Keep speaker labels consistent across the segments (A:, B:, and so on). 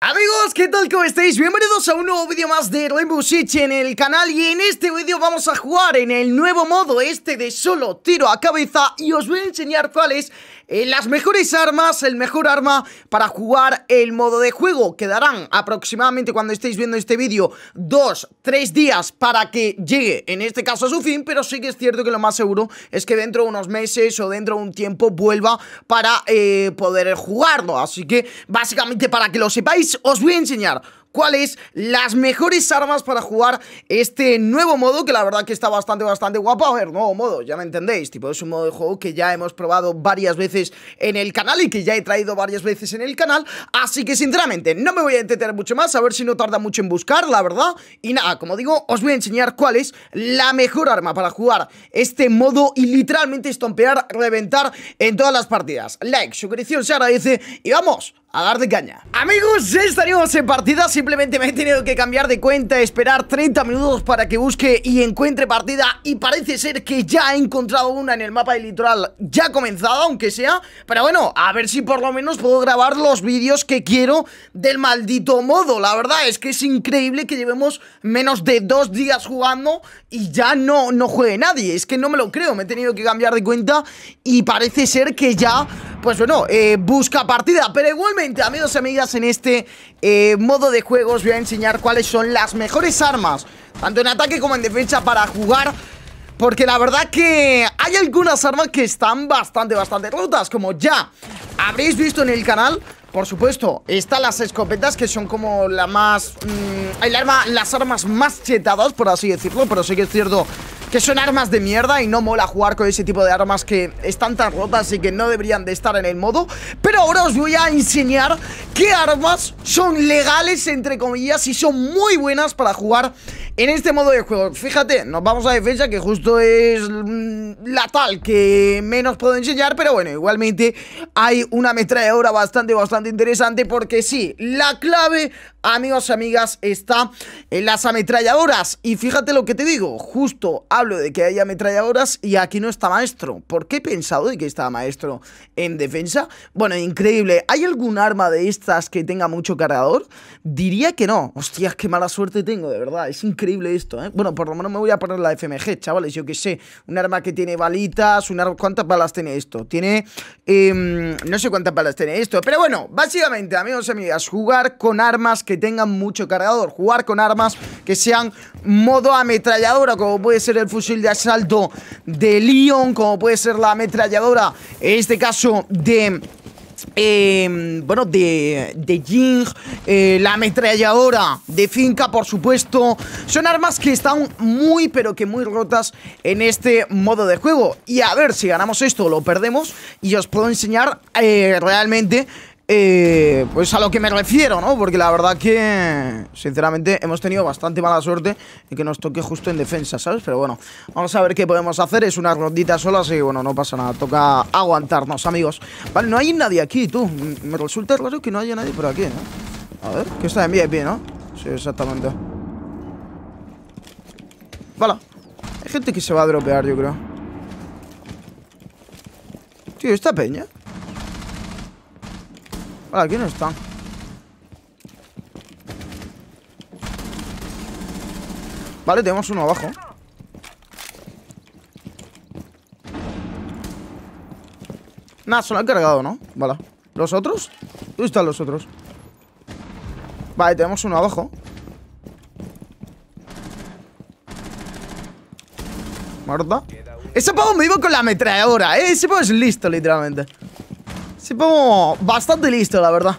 A: Amigos, ¿qué tal? ¿Cómo estáis? Bienvenidos a un nuevo vídeo más de Rainbow Six en el canal Y en este vídeo vamos a jugar en el nuevo modo este de solo tiro a cabeza Y os voy a enseñar cuáles eh, las mejores armas, el mejor arma para jugar el modo de juego Quedarán aproximadamente cuando estéis viendo este vídeo 2, 3 días para que llegue en este caso a su fin Pero sí que es cierto que lo más seguro es que dentro de unos meses o dentro de un tiempo vuelva para eh, poder jugarlo Así que básicamente para que lo sepáis os voy a enseñar cuáles las mejores armas para jugar este nuevo modo, que la verdad que está bastante, bastante guapo. A ver, nuevo modo, ya me entendéis, tipo, es un modo de juego que ya hemos probado varias veces en el canal y que ya he traído varias veces en el canal, así que sinceramente no me voy a entretener mucho más, a ver si no tarda mucho en buscar, la verdad. Y nada, como digo, os voy a enseñar cuál es la mejor arma para jugar este modo y literalmente estompear, reventar en todas las partidas. Like, suscripción se agradece y vamos a dar de caña. Amigos, ya estaríamos en partidas Simplemente me he tenido que cambiar de cuenta, esperar 30 minutos para que busque y encuentre partida y parece ser que ya he encontrado una en el mapa del litoral ya comenzada, aunque sea. Pero bueno, a ver si por lo menos puedo grabar los vídeos que quiero del maldito modo. La verdad es que es increíble que llevemos menos de dos días jugando y ya no, no juegue nadie. Es que no me lo creo, me he tenido que cambiar de cuenta y parece ser que ya pues bueno, eh, busca partida. Pero igualmente, amigos y amigas, en este eh, modo de juego os voy a enseñar cuáles son las mejores armas, tanto en ataque como en defensa, para jugar. Porque la verdad que hay algunas armas que están bastante, bastante rotas, como ya habréis visto en el canal. Por supuesto, están las escopetas que son como la más... hay mm, las armas más chetadas, por así decirlo, pero sí que es cierto que son armas de mierda y no mola jugar con ese tipo de armas que están tan rotas y que no deberían de estar en el modo Pero ahora os voy a enseñar qué armas son legales entre comillas y son muy buenas para jugar en este modo de juego, fíjate, nos vamos a defensa que justo es mm, la tal que menos puedo enseñar, pero bueno, igualmente hay una ametralladora bastante, bastante interesante porque sí, la clave, amigos y amigas, está en las ametralladoras. Y fíjate lo que te digo, justo hablo de que hay ametralladoras y aquí no está maestro. ¿Por qué he pensado de que estaba maestro en defensa? Bueno, increíble. ¿Hay algún arma de estas que tenga mucho cargador? Diría que no. Hostias, qué mala suerte tengo, de verdad, es increíble increíble esto, ¿eh? Bueno, por lo menos me voy a poner la FMG, chavales, yo que sé. Un arma que tiene balitas, un arma... ¿Cuántas balas tiene esto? Tiene... Em, no sé cuántas balas tiene esto, pero bueno, básicamente, amigos y amigas, jugar con armas que tengan mucho cargador. Jugar con armas que sean modo ametralladora, como puede ser el fusil de asalto de Leon, como puede ser la ametralladora, en este caso, de eh, bueno, de, de Jing, eh, la ametralladora de finca, por supuesto. Son armas que están muy, pero que muy rotas en este modo de juego. Y a ver si ganamos esto o lo perdemos. Y os puedo enseñar eh, realmente eh, pues a lo que me refiero, ¿no? Porque la verdad que, sinceramente, hemos tenido bastante mala suerte Y que nos toque justo en defensa, ¿sabes? Pero bueno, vamos a ver qué podemos hacer. Es una rondita sola, así que bueno, no pasa nada. Toca aguantarnos, amigos. Vale, no hay nadie aquí, tú. Mm, me resulta raro que no haya nadie por aquí, ¿no? A ver, que está en VIP, ¿no? Sí, exactamente. Vale. Hay gente que se va a dropear, yo creo. Tío, ¿esta peña? Vale, aquí no están. Vale, tenemos uno abajo. Nada, se lo han cargado, ¿no? Vale. ¿Los otros? ¿Dónde están los otros? Vale, tenemos uno abajo. Marta Ese pavo me iba con la ametralladora, ¿eh? Ese pavo es listo, literalmente. Sí, bastante listo, la verdad.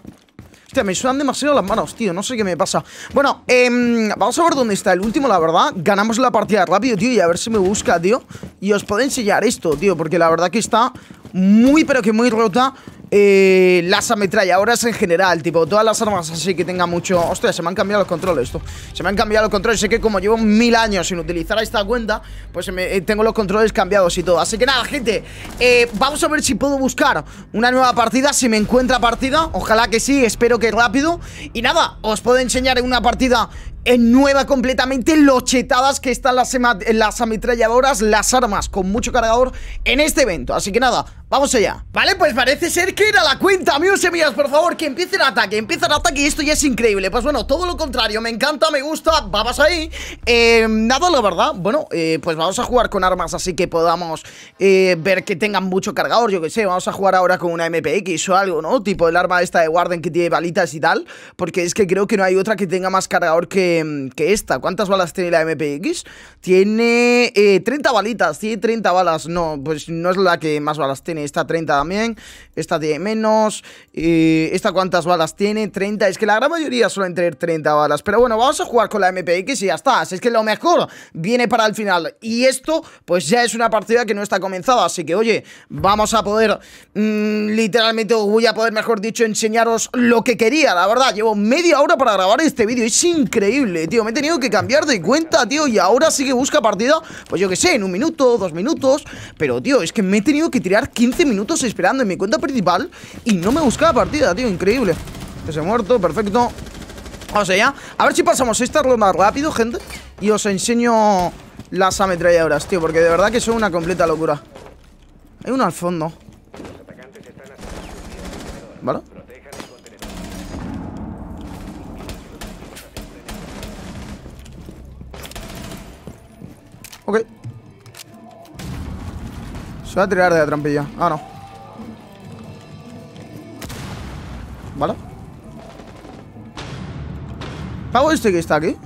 A: Hostia, me suenan demasiado las manos, tío. No sé qué me pasa. Bueno, em, vamos a ver dónde está el último, la verdad. Ganamos la partida rápido, tío. Y a ver si me busca, tío. Y os puedo enseñar esto, tío. Porque la verdad que está muy, pero que muy rota eh, las ametralladoras en general, tipo todas las armas así que tenga mucho... Hostia, se me han cambiado los controles esto. Se me han cambiado los controles, sé que como llevo mil años sin utilizar esta cuenta, pues eh, tengo los controles cambiados y todo. Así que nada, gente, eh, vamos a ver si puedo buscar una nueva partida, si me encuentra partida. Ojalá que sí, espero que rápido. Y nada, os puedo enseñar en una partida en nueva completamente lo chetadas que están las, em, las ametralladoras, las armas con mucho cargador en este evento. Así que nada, Vamos allá Vale, pues parece ser que era la cuenta Amigos y amigas, por favor, que empiece el ataque Empieza el ataque y esto ya es increíble Pues bueno, todo lo contrario, me encanta, me gusta Vamos ahí eh, Nada, la verdad, bueno, eh, pues vamos a jugar con armas Así que podamos eh, ver que tengan mucho cargador Yo que sé, vamos a jugar ahora con una MPX o algo, ¿no? Tipo el arma esta de Warden que tiene balitas y tal Porque es que creo que no hay otra que tenga más cargador que, que esta ¿Cuántas balas tiene la MPX? Tiene 30 balitas, tiene 30 balas No, pues no es la que más balas tiene esta 30 también, esta tiene menos, Y eh, esta cuántas balas tiene, 30, es que la gran mayoría suelen tener 30 balas, pero bueno, vamos a jugar con la MPX y ya está, es que lo mejor viene para el final, y esto pues ya es una partida que no está comenzada, así que oye, vamos a poder, mm, literalmente voy a poder, mejor dicho, enseñaros lo que quería, la verdad, llevo media hora para grabar este vídeo, es increíble, tío, me he tenido que cambiar de cuenta, tío, y ahora sí que busca partida, pues yo que sé, en un minuto, dos minutos, pero tío, es que me he tenido que tirar 15 15 minutos esperando en mi cuenta principal y no me buscaba partida, tío, increíble. ha muerto, perfecto. Vamos allá, A ver si pasamos esta ronda rápido, gente. Y os enseño las ametralladoras, tío, porque de verdad que son una completa locura. Hay uno al fondo. ¿Vale? Ok. Se a tirar de la trampilla. Ah, no. ¿Vale? ¿Pago este que está aquí?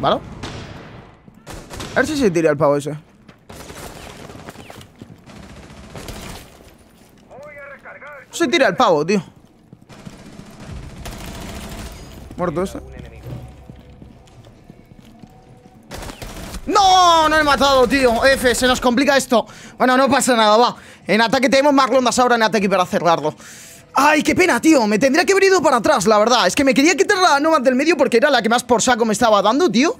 A: ¿Vale? A ver si se tira el pavo ese. Se tira el pavo, tío. Muerto ese. No, no he matado, tío. F, se nos complica esto. Bueno, no pasa nada, va. En ataque tenemos más rondas ahora en ataque para cerrarlo. Ay, qué pena, tío. Me tendría que haber ido para atrás, la verdad. Es que me quería quitar la Nomad del medio porque era la que más por saco me estaba dando, tío.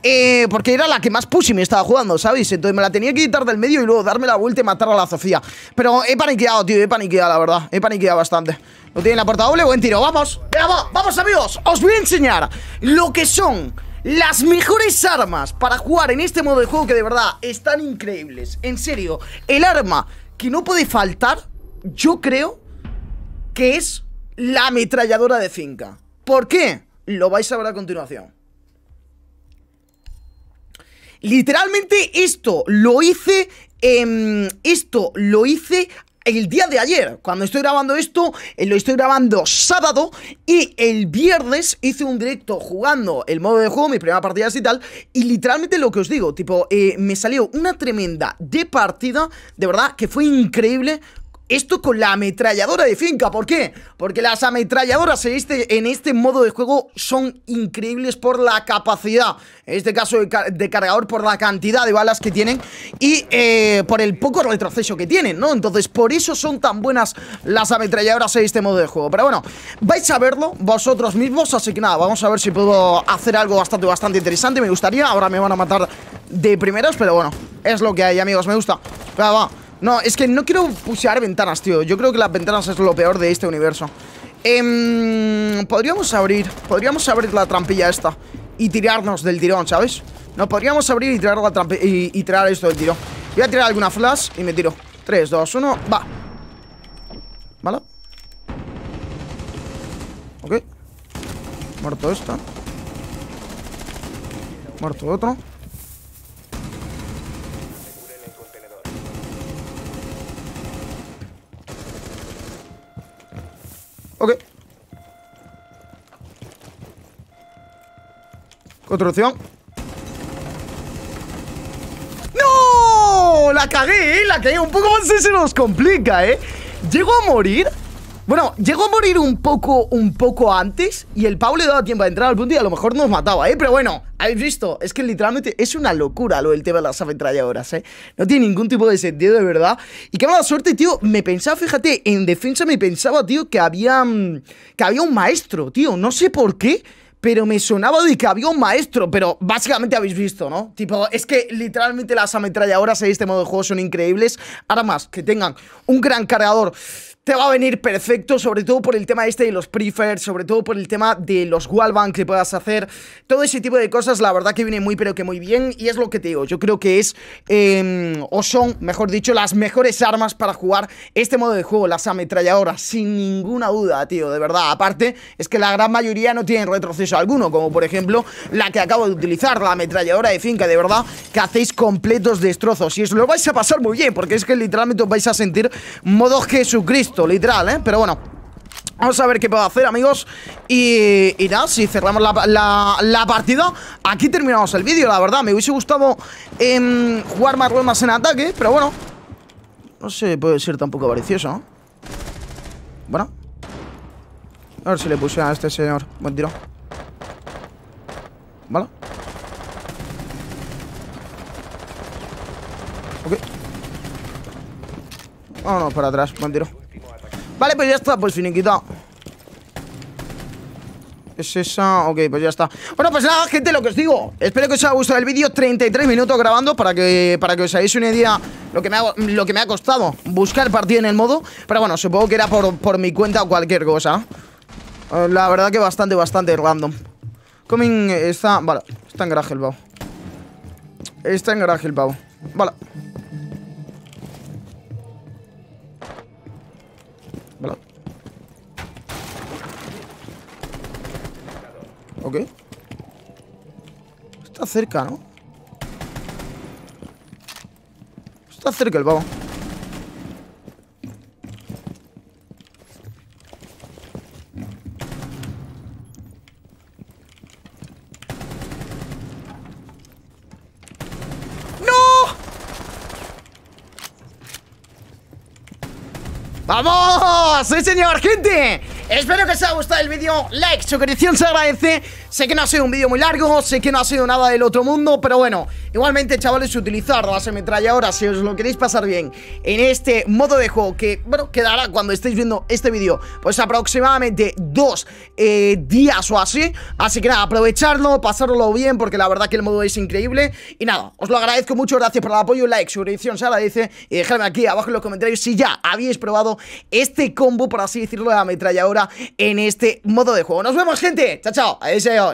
A: Eh, porque era la que más pushy me estaba jugando, ¿sabéis? Entonces me la tenía que quitar del medio y luego darme la vuelta y matar a la Sofía. Pero he paniqueado, tío, he paniqueado, la verdad. He paniqueado bastante. Lo tiene en la puerta doble, buen tiro. ¡Vamos! ¡Vamos, vamos amigos! Os voy a enseñar lo que son las mejores armas para jugar en este modo de juego que de verdad están increíbles. En serio, el arma que no puede faltar, yo creo que es la ametralladora de finca. ¿Por qué? Lo vais a ver a continuación. Literalmente esto lo hice... esto lo hice el día de ayer, cuando estoy grabando esto, eh, lo estoy grabando sábado y el viernes hice un directo jugando el modo de juego, mi primera partida y tal, y literalmente lo que os digo, tipo, eh, me salió una tremenda de partida, de verdad, que fue increíble, esto con la ametralladora de finca, ¿por qué? Porque las ametralladoras este, en este, modo de juego son increíbles por la capacidad, en este caso de, cargador, por la cantidad de balas que tienen y eh, por el poco retroceso que tienen, ¿no? Entonces, por eso son tan buenas las ametralladoras en este modo de juego. Pero bueno, vais a verlo vosotros mismos, así que nada, vamos a ver si puedo hacer algo bastante, bastante interesante, me gustaría, ahora me van a matar de primeras, pero bueno, es lo que hay, amigos, me gusta. Va, va. No, es que no quiero pusear ventanas, tío Yo creo que las ventanas es lo peor de este universo eh, Podríamos abrir Podríamos abrir la trampilla esta Y tirarnos del tirón, ¿sabes? No, podríamos abrir y tirar la y, tirar esto del tirón Voy a tirar alguna flash y me tiro 3, 2, 1, va ¿Vale? Ok Muerto esta Muerto otro Ok. Construcción. ¡No! La cagué, ¿eh? La cagué. Un poco más se nos complica, ¿eh? ¿Llego a morir? Bueno, llegó a morir un poco, un poco antes y el Pau le daba tiempo a entrar al punto y a lo mejor nos mataba, ¿eh? Pero bueno, habéis visto, es que literalmente es una locura lo del tema de las ametralladoras, ¿eh? No tiene ningún tipo de sentido, de verdad. Y qué mala suerte, tío, me pensaba, fíjate, en defensa me pensaba, tío, que había, mm, que había un maestro, tío, no sé por qué pero me sonaba de que había un maestro, pero básicamente habéis visto, ¿no? Tipo, es que literalmente las ametralladoras en este modo de juego son increíbles. Ahora más, que tengan un gran cargador va a venir perfecto, sobre todo por el tema este de los prefers, sobre todo por el tema de los wallbang que puedas hacer, todo ese tipo de cosas, la verdad que viene muy pero que muy bien y es lo que te digo, yo creo que es em, o son, mejor dicho, las mejores armas para jugar este modo de juego, las ametralladoras, sin ninguna duda, tío, de verdad, aparte es que la gran mayoría no tienen retroceso alguno, como por ejemplo la que acabo de utilizar, la ametralladora de finca, de verdad, que hacéis completos destrozos y os lo vais a pasar muy bien, porque es que literalmente os vais a sentir modo Jesucristo, literal, ¿eh? Pero bueno, Vamos a ver qué puedo hacer, amigos Y, nada, si cerramos la, partida Aquí terminamos el vídeo, la verdad Me hubiese gustado em, jugar más ruedas en ataque Pero bueno No sé, puede ser tampoco avaricioso Bueno A ver si le puse a este señor Buen tiro Vale Ok Vámonos para atrás, buen tiro Vale, pues ya está, pues finiquita ¿Es esa? Ok, pues ya está Bueno, pues nada, gente, lo que os digo Espero que os haya gustado el vídeo 33 minutos grabando Para que, para que os hagáis una idea lo que, me ha, lo que me ha costado Buscar partido en el modo Pero bueno, supongo que era por, mi cuenta o cualquier cosa eh, La verdad que bastante, bastante random Coming está... Vale, está en garaje el pavo Está en garaje el pavo Vale Ok. Está cerca, ¿no? Está cerca el vago ¡Vamos! ¡Sí, señor, gente! Espero que os haya gustado el vídeo. Like, suscripción se agradece. Sé que no ha sido un vídeo muy largo, sé que no ha sido nada del otro mundo, pero bueno... Igualmente, chavales, utilizar metralla ahora si os lo queréis pasar bien en este modo de juego que, bueno, quedará cuando estéis viendo este vídeo, pues aproximadamente dos eh, días o así. Así que nada, aprovecharlo, pasarlo bien, porque la verdad que el modo es increíble. Y nada, os lo agradezco mucho, gracias por el apoyo, like, suscripción, se agradece. Y dejadme aquí abajo en los comentarios si ya habéis probado este combo, por así decirlo, de la ametralladora en este modo de juego. Nos vemos, gente. Chao, chao. Adiós.